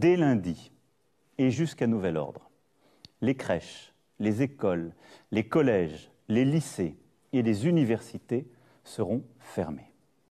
dès lundi et jusqu'à nouvel ordre, les crèches, les écoles, les collèges, les lycées et les universités seront fermés.